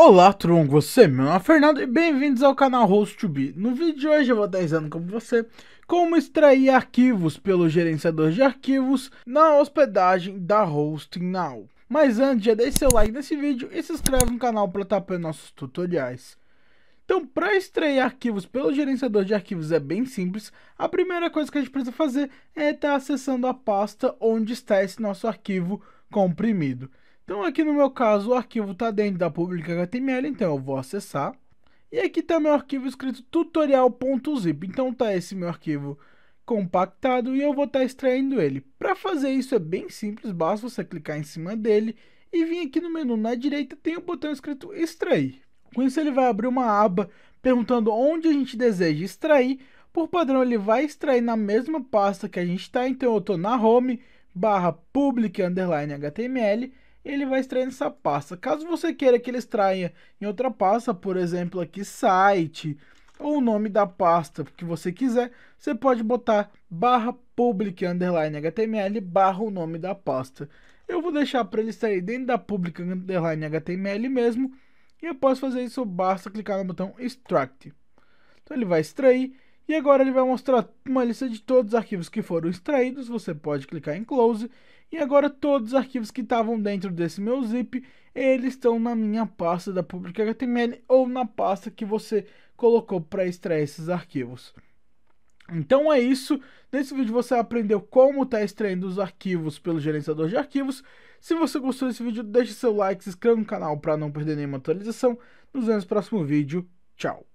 Olá, Tronco, você, é meu nome é Fernando e bem-vindos ao canal host 2 b No vídeo de hoje eu vou estar ensinando como você como extrair arquivos pelo gerenciador de arquivos na hospedagem da Hosting Now. Mas antes, já deixe seu like nesse vídeo e se inscreve no canal para estar vendo nossos tutoriais. Então, para extrair arquivos pelo gerenciador de arquivos é bem simples. A primeira coisa que a gente precisa fazer é estar acessando a pasta onde está esse nosso arquivo comprimido. Então aqui no meu caso o arquivo está dentro da pública HTML, então eu vou acessar. E aqui está meu arquivo escrito tutorial.zip, então está esse meu arquivo compactado e eu vou estar tá extraindo ele. Para fazer isso é bem simples, basta você clicar em cima dele e vir aqui no menu na direita tem o um botão escrito extrair. Com isso ele vai abrir uma aba perguntando onde a gente deseja extrair. Por padrão ele vai extrair na mesma pasta que a gente está, então eu estou na home, barra public underline html ele vai extrair nessa pasta. Caso você queira que ele extraia em outra pasta, por exemplo aqui site, ou o nome da pasta que você quiser, você pode botar barra public underline html barra o nome da pasta. Eu vou deixar para ele extrair dentro da public underline html mesmo, e eu posso fazer isso, basta clicar no botão extract. Então ele vai extrair, e agora ele vai mostrar uma lista de todos os arquivos que foram extraídos, você pode clicar em Close, e agora todos os arquivos que estavam dentro desse meu zip, eles estão na minha pasta da Public HTML ou na pasta que você colocou para extrair esses arquivos. Então é isso, nesse vídeo você aprendeu como está extraindo os arquivos pelo gerenciador de arquivos. Se você gostou desse vídeo, deixe seu like, se inscreva no canal para não perder nenhuma atualização. Nos vemos no próximo vídeo, tchau!